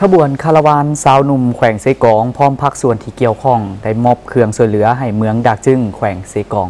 ขบวนคาราวานสาวหนุ่มแขวงเซกองพร้อมพักส่วนที่เกี่ยวข้อง ได้มอบเครื่องส่วนเหลือ ให้เมืองดักจึงแขวงเซกอง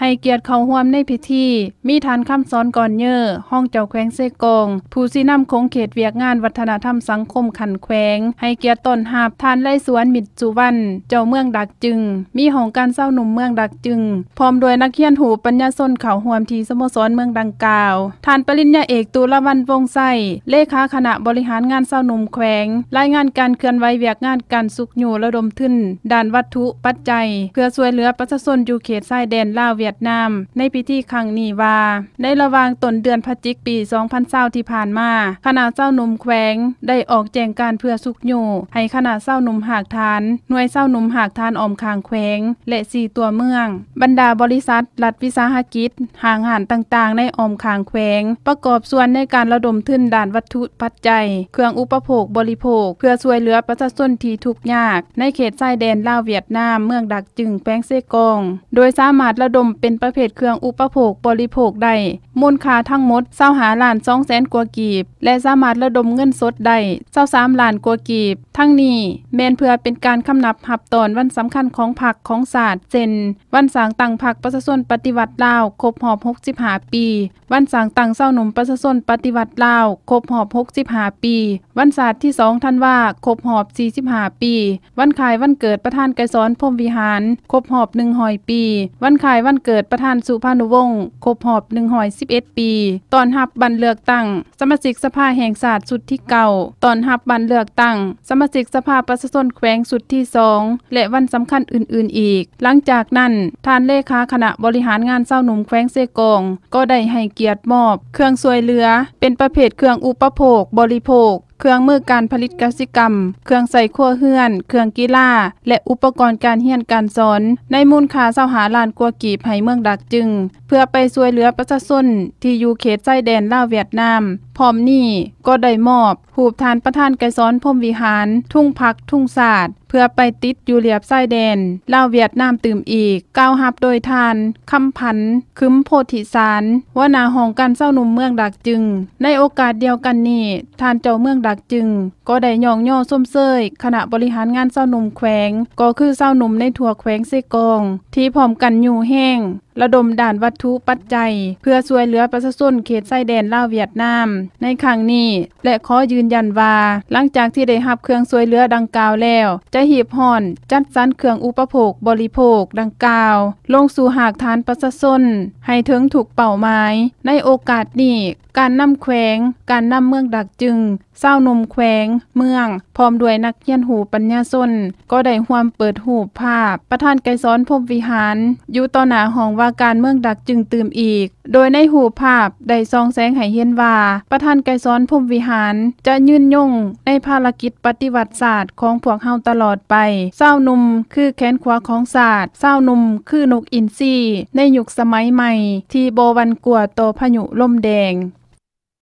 ให้เกียรติเข้าห่วมในพิธี มีฐานคำสอนก่อนเยอห้องเจ้าแขวงเซกงผู้ซีนำคงเขตเวียกงานวัฒนธรรมสังคมขันแขวง ให้เกียรติตนหาบทานไล่สวนมิดจุวันเจ้าเมืองดักจึง มีห้องการเศร้าหนุ่มเมืองดักจึง พร้อมโดยนักเขียนหูปัญญาสนเข่าห่วมทีสโมสรเมืองดังกล่าวทานปริญญาเอกตุลวันวงไส้ เลขาคณะบริหารงานเศร้าหนุ่มแขวง รายงานการเคลื่อนไหวเวียกงานการสุกอยู่ระดมทึนด่านวัตถุปัจจัย เพื่อช่วยเหลือประชาชนอยู่เขตชายแดนลาาวเวียดนามในพิธีครั้งนี้ว่าในระหว่างต้นเดือนพฤศจิกปี 2020ที่ผ่านมาคณะเจ้าหนุ่มแขวง ได้ออกแจงการเพื่อสุขอยู่ให้คณะเจ้าหนุ่มหากทานหน่วยเจ้าหนุ่มหากทานอมคางแขวง และสี่ตัวเมือง บรรดาบริษัท รัฐวิสาหกิจห่างหานต่างๆ ในอมคางแขวง ประกอบส่วนในการระดมทุนด่านวัตถุปัจจัยเครื่องอุปโภคบริโภค เพื่อช่วยเหลือประชาชนที่ทุกข์ยากในเขตชายแดนลาวเวียดนามเมืองดักจึงแป้งเซกงโดยสามารถระดดมเป็นประเภทเครื่องอุปโภคบริโภคได้มูลค่าทั้งหมดเศร้าหาล้านสองแสนกว่ากีบ และสามารถระดมเงินสดได้เศร้าสามล้านกว่ากีบ ทั้งนี้แมนเพื่อเป็นการคำนับหับตอนวันสำคัญของผักของศาสตร์เซนวันสางตังผักประส่วนปฏิวัติลาวครบหอบหกสิบหาปี วันสางตังเศร้าหนุ่มประส่วนปฏิวัติลาวครบหอบหกสิบหาปี วันศาสตร์ที่สองท่านว่าครบหอบสสี่ิบหาปี วันขายวันเกิดประธานไกรสอนพรมวิหารครบหอบหนึ่งหอยปี วันขายวันเกิดประธานสุภานุวงศ์ครบหอบ111 ปี ตอนหับบันเลือกตั้ง สมาชิกสภาแห่งศาสตร์สุดที่เก่า ตอนหับบันเลือกตั้ง สมาชิกสภาประชาชนแขวงสุดที่สองและวันสำคัญอื่น ๆอีก หลังจากนั้น ท่านเลขาคณะบริหารงานเศร้าหนุ่มแขวงเซกองก็ได้ให้เกียรติมอบ เครื่องสวยเรือ เป็นประเภทเครื่องอุปโภคบริโภคเครื่องมือการผลิตกสิกรรม เครื่องใส่ขั้วเฮือน เครื่องกีฬาและอุปกรณ์การเฮียนการสอน ในมูลค่าเศร้าหาลานกัวกีภัยเมืองดักจึงเพื่อไปช่วยเหลือประชาชนที่อยู่เขตใต้แดนลาวเวียดนามพร้อมนี้ก็ได้มอบผูบทานประธานไกซ้อนพรมวิหาร ทุ่งพักทุ่งศาสตร์ เพื่อไปติดอยู่เลียบใต้แดนลาวเวียดนามตื่มอีกก้าวหับโดยทานคำพันคึ้มโพธิสารวนาหองกันเศร้าหนุ่มเมืองดักจึง ในโอกาสเดียวกันนี้ทานเจ้าเมืองดักจึง ก็ได้ย่องย่อส้มเซยขณะบริหารงานเศร้าหนุ่มแขวง ก็คือเศร้าหนุ่มในทั่วแขวงเซกองที่พร้อมกันอยู่แห้งระดมด่านวัตถุปัจจัย เพื่อช่วยเหลือประชาชนเขตไส้แดนลาวเวียดนาม ในครั้งนี้ และขอยืนยันว่าหลังจากที่ได้รับเครื่องช่วยเหลือดังกล่าวแล้ว จะหีบห่อนจัดสรรเครื่องอุปโภคบริโภคดังกล่าว ลงสู่หากฐานประชาชนให้ถึงถูกเป่าไม้ในโอกาสนี้ การนำแขวง การนำเมืองดักจึงเศร้าหนุ่มแขวงเมือง พร้อมด้วยนักเยียนหูปัญญาชนก็ได้ห่วมเปิดหูภาพ ประธานไกซ้อนพบวิหาร อยู่ต่อหน้าห้องว่าการเมืองดักจึงตื่มอีก โดยในหูภาพ ได้ซองแสงให้เห็นว่าประธานไกซ้อนพบวิหาร จะยืนยงในภารกิจปฏิวัติศาสตร์ของพวกเฮาตลอดไปเศร้าหนุ่มคือแขนขวาของศาสตร์เศร้าหนุ่มคือนกอินทรีในยุคสมัยใหม่ ที่โบวันกลัวโตพายุล่มแดง